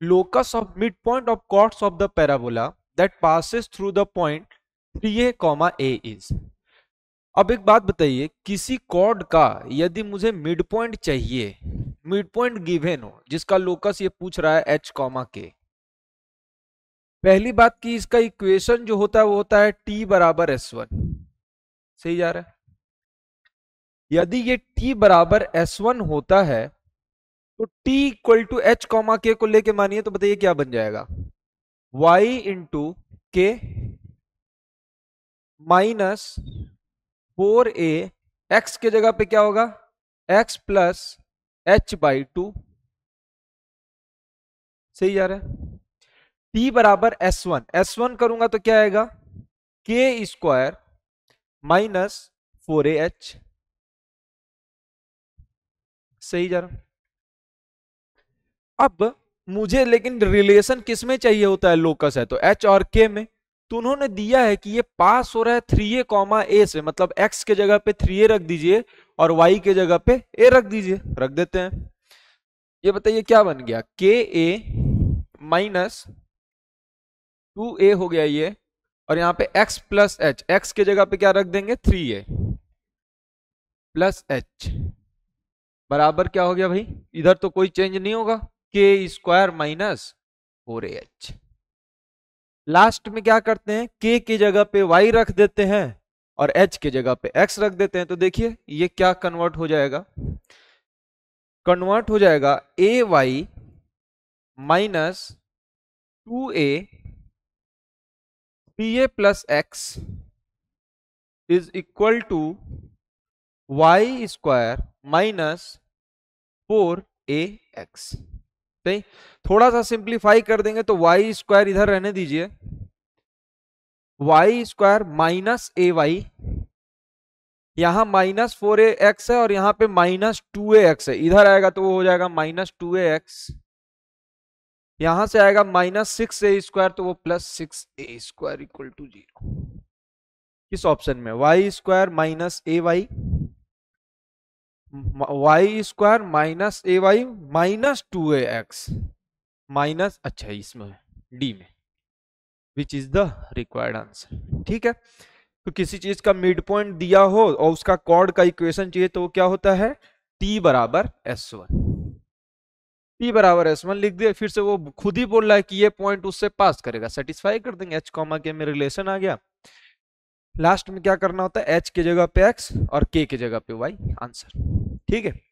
locus of midpoint of chords of the parabola that passes through the point 3a, a is. अब एक बात बताइए किसी cord का यदि मुझे मिड पॉइंट चाहिए मिड पॉइंट गिवेन हो जिसका लोकस ये पूछ रहा है एच कॉमा के पहली बात की इसका इक्वेशन जो होता है वो होता है टी बराबर एस वन सही जा रहा है यदि ये टी बराबर एस वन होता है तो t equal to H comma K को लेके मानिए तो बताइए क्या बन जाएगा y into K minus four A X के जगह पे क्या होगा x plus H by two सही जा रहा है t बराबर s1 s1 करूंगा तो क्या आएगा K square minus four A H सही जा रहा है अब मुझे लेकिन रिलेशन किस में चाहिए होता है लोकस है तो एच और के में तो उन्होंने दिया है कि ये पास हो रहा है थ्री ए कॉमा ए से मतलब एक्स के जगह पे थ्री ए रख दीजिए और वाई के जगह पे ए रख दीजिए रख देते हैं ये बताइए क्या बन गया के ए माइनस टू ए हो गया ये और यहाँ पे एक्स प्लस एच एक्स के जगह पे क्या रख देंगे थ्री ए प्लस एच बराबर क्या हो गया भाई इधर तो कोई चेंज नहीं होगा K square minus four A H last में क्या करते हैं के की जगह पे वाई रख देते हैं और एच के जगह पे एक्स रख देते हैं तो देखिए ये क्या कन्वर्ट हो जाएगा कन्वर्ट हो जाएगा A Y minus two A P A plus X is equal to Y square minus four A X सही थोड़ा सा सिंप्लीफाई कर देंगे तो वाई स्क्वायर इधर रहने दीजिए Y square minus A Y यहां माइनस फोर ए एक्स है और यहां पे माइनस टू ए एक्स है इधर आएगा तो वो हो जाएगा माइनस टू ए एक्स यहां से आएगा माइनस सिक्स ए स्क्वायर तो वो plus six A square equal to zero किस ऑप्शन में Y square minus A Y Y square minus A Y minus two A X minus अच्छा इसमें D में which is the required answer ठीक है तो किसी चीज का मिड पॉइंट दिया हो और उसका कॉर्ड का इक्वेशन चाहिए तो वो क्या होता है टी बराबर एस वन टी बराबर एस वन लिख दिया फिर से वो खुद ही बोल रहा है कि ये पॉइंट उससे पास करेगा सेटिस्फाई कर देंगे एच कॉमा के में रिलेशन आ गया लास्ट में क्या करना होता है एच के जगह पे एक्स और के के जगह पे वाई आंसर ठीक है